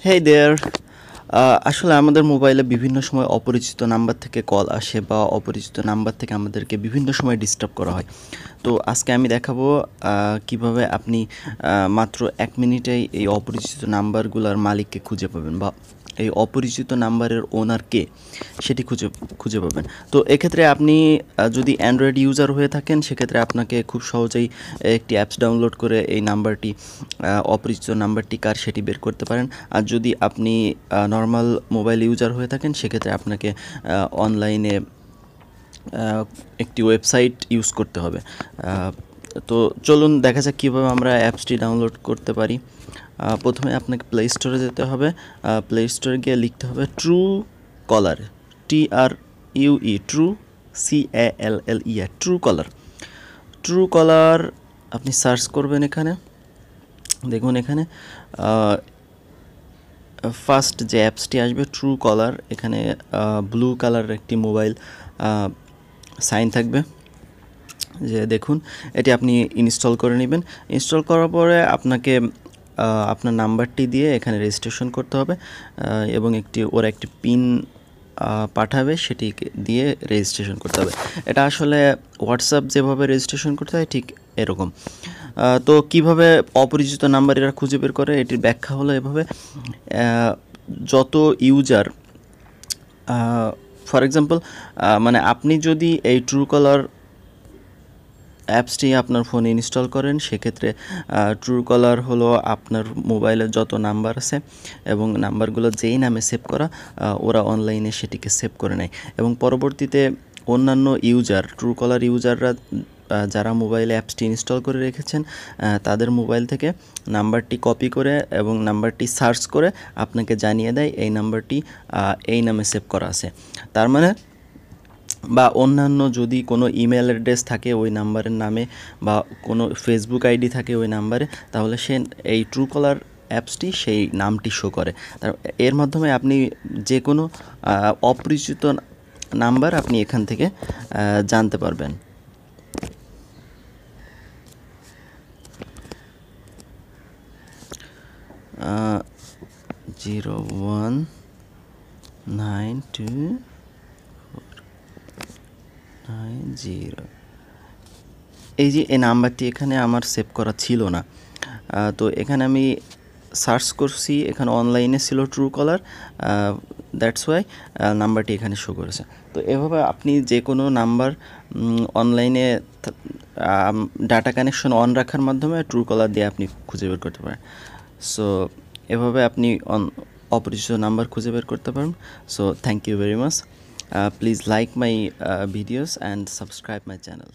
Hey there, আসলে আমাদের মোবাইলে বিভিন্ন সময় অপরিচিত নাম্বার থেকে কল আসে বা অপরিচিত নাম্বার থেকে আমাদেরকে বিভিন্ন সময় ডিস্টার্ব করা হয় তো আজকে আমি দেখাবো কিভাবে আপনি মাত্র এক মিনিটেই এই অপরিচিত নাম্বারগুলোর মালিককে খুঁজে পাবেন বা এই অপরিচিত নাম্বারের ওনার কে সেটি খুঁজে খুঁজে পাবেন তো এক্ষেত্রে আপনি যদি অ্যান্ড্রয়েড ইউজার হয়ে থাকেন সেক্ষেত্রে আপনাকে খুব সহজেই একটি অ্যাপস ডাউনলোড করে এই নাম্বারটি অপরিচিত নাম্বারটি কার সেটি বের করতে পারেন আর যদি আপনি নর্মাল মোবাইল ইউজার হয়ে থাকেন সেক্ষেত্রে আপনাকে অনলাইনে একটি ওয়েবসাইট ইউজ করতে হবে তো চলুন দেখা যাক কীভাবে আমরা অ্যাপসটি ডাউনলোড করতে পারি প্রথমে আপনাকে প্লে স্টোরে যেতে হবে প্লে স্টোরে গিয়ে লিখতে হবে true caller T R U E true C A L L E R true caller true caller আপনি সার্চ করবেন এখানে দেখুন এখানে ফার্স্ট যে অ্যাপসটি আসবে ট্রু কলার এখানে ব্লু কালারের একটি মোবাইল সাইন থাকবে যে দেখুন এটি আপনি ইনস্টল করে নেবেন ইনস্টল করার পরে আপনাকে আপনার নাম্বারটি দিয়ে এখানে রেজিস্ট্রেশন করতে হবে এবং একটি ওর একটি পিন পাঠাবে সেটি দিয়ে রেজিস্ট্রেশন করতে হবে এটা আসলে হোয়াটসঅ্যাপ যেভাবে রেজিস্ট্রেশন করতে হয় ঠিক এরকম তো কিভাবে অপরিচিত নাম্বার এরা খুঁজে বের করে এটির ব্যাখ্যা হলো এভাবে যত ইউজার ফর এক্সাম্পল মানে আপনি যদি এই ট্রু কলার অ্যাপসটি আপনার ফোনে ইনস্টল করেন সেক্ষেত্রে ট্রু কলার হলো আপনার মোবাইলের যত নাম্বার আছে এবং নাম্বারগুলো যেই নামে সেভ করা ওরা অনলাইনে সেটিকে সেভ করে নেয় এবং পরবর্তীতে অন্যান্য ইউজার ট্রু কলার ইউজাররা যারা মোবাইলে অ্যাপসটি ইনস্টল করে রেখেছেন তাদের মোবাইল থেকে নাম্বারটি কপি করে এবং নাম্বারটি সার্চ করে আপনাকে জানিয়ে দেয় এই নাম্বারটি এই নামে সেভ করা আছে তার মানে বা অন্যান্য যদি কোনো ইমেল অ্যাড্রেস থাকে ওই নাম্বারের নামে বা কোনো ফেসবুক আইডি থাকে ওই নাম্বারে তাহলে সে এই ট্রুকলার অ্যাপসটি সেই নামটি শো করে এর মাধ্যমে আপনি যে কোনো অপরিচিত নাম্বার আপনি এখান থেকে জানতে পারবেন জিরো ওয়ান নাইন টু এই যে এই নাম্বারটি এখানে আমার সেভ করা ছিল না তো এখানে আমি সার্চ করছি এখানে অনলাইনে ছিল ট্রু কলার দ্যাটস ওয়াই নাম্বারটি এখানে শো করেছে তো এভাবে আপনি যে কোনো নাম্বার অনলাইনে ডাটা কানেকশন অন রাখার মাধ্যমে ট্রু কলার দিয়ে আপনি খুঁজে বের করতে পারেন সো এভাবে আপনি অন অপরিচিত নাম্বার খুঁজে বের করতে পারেন so thank you very much Uh, please like my uh, videos and subscribe my channel